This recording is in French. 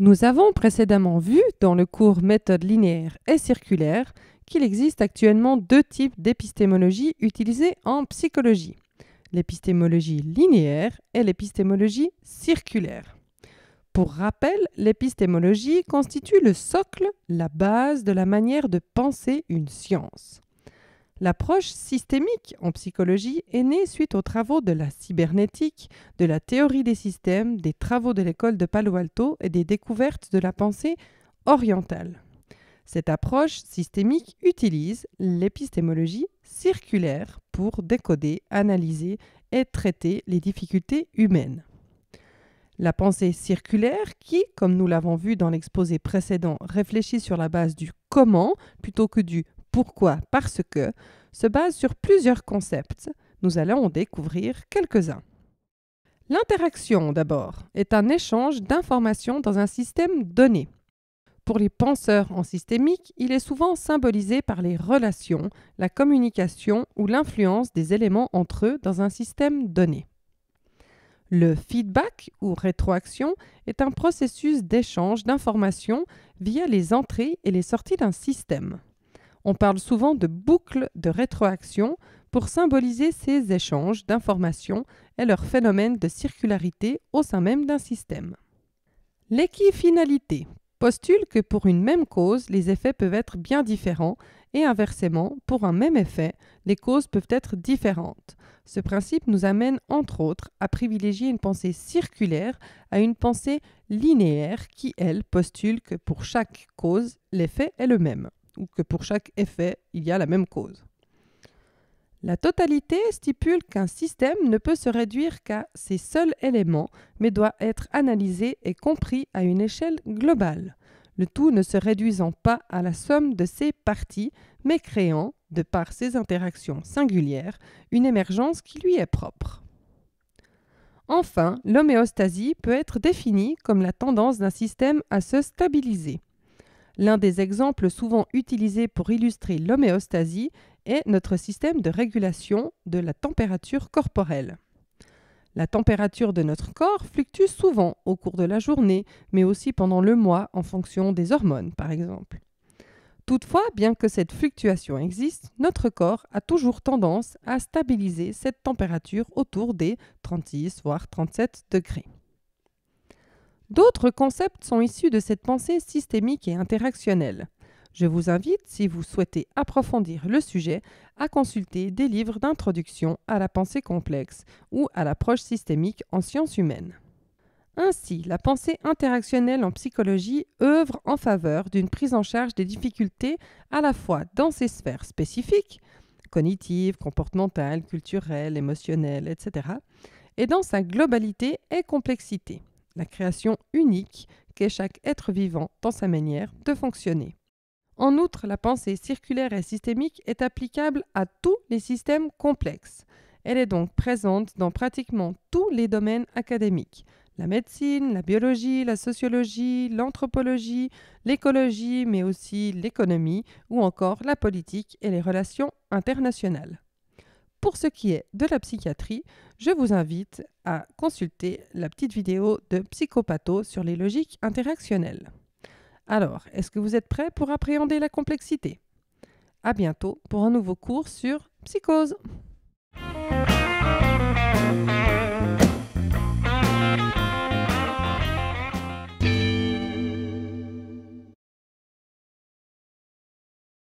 Nous avons précédemment vu, dans le cours Méthode linéaire et circulaire, qu'il existe actuellement deux types d'épistémologie utilisées en psychologie, l'épistémologie linéaire et l'épistémologie circulaire. Pour rappel, l'épistémologie constitue le socle, la base de la manière de penser une science. L'approche systémique en psychologie est née suite aux travaux de la cybernétique, de la théorie des systèmes, des travaux de l'école de Palo Alto et des découvertes de la pensée orientale. Cette approche systémique utilise l'épistémologie circulaire pour décoder, analyser et traiter les difficultés humaines. La pensée circulaire qui, comme nous l'avons vu dans l'exposé précédent, réfléchit sur la base du comment plutôt que du pourquoi Parce que se base sur plusieurs concepts. Nous allons en découvrir quelques-uns. L'interaction, d'abord, est un échange d'informations dans un système donné. Pour les penseurs en systémique, il est souvent symbolisé par les relations, la communication ou l'influence des éléments entre eux dans un système donné. Le feedback ou rétroaction est un processus d'échange d'informations via les entrées et les sorties d'un système. On parle souvent de boucle de rétroaction pour symboliser ces échanges d'informations et leur phénomène de circularité au sein même d'un système. L'équifinalité postule que pour une même cause, les effets peuvent être bien différents et inversement, pour un même effet, les causes peuvent être différentes. Ce principe nous amène, entre autres, à privilégier une pensée circulaire à une pensée linéaire qui, elle, postule que pour chaque cause, l'effet est le même ou que pour chaque effet, il y a la même cause. La totalité stipule qu'un système ne peut se réduire qu'à ses seuls éléments, mais doit être analysé et compris à une échelle globale, le tout ne se réduisant pas à la somme de ses parties, mais créant, de par ses interactions singulières, une émergence qui lui est propre. Enfin, l'homéostasie peut être définie comme la tendance d'un système à se stabiliser. L'un des exemples souvent utilisés pour illustrer l'homéostasie est notre système de régulation de la température corporelle. La température de notre corps fluctue souvent au cours de la journée, mais aussi pendant le mois en fonction des hormones par exemple. Toutefois, bien que cette fluctuation existe, notre corps a toujours tendance à stabiliser cette température autour des 36 voire 37 degrés. D'autres concepts sont issus de cette pensée systémique et interactionnelle. Je vous invite, si vous souhaitez approfondir le sujet, à consulter des livres d'introduction à la pensée complexe ou à l'approche systémique en sciences humaines. Ainsi, la pensée interactionnelle en psychologie œuvre en faveur d'une prise en charge des difficultés à la fois dans ses sphères spécifiques, cognitives, comportementales, culturelles, émotionnelles, etc., et dans sa globalité et complexité la création unique qu'est chaque être vivant dans sa manière de fonctionner. En outre, la pensée circulaire et systémique est applicable à tous les systèmes complexes. Elle est donc présente dans pratiquement tous les domaines académiques. La médecine, la biologie, la sociologie, l'anthropologie, l'écologie, mais aussi l'économie ou encore la politique et les relations internationales. Pour ce qui est de la psychiatrie, je vous invite à consulter la petite vidéo de Psychopatho sur les logiques interactionnelles. Alors, est-ce que vous êtes prêts pour appréhender la complexité À bientôt pour un nouveau cours sur psychose.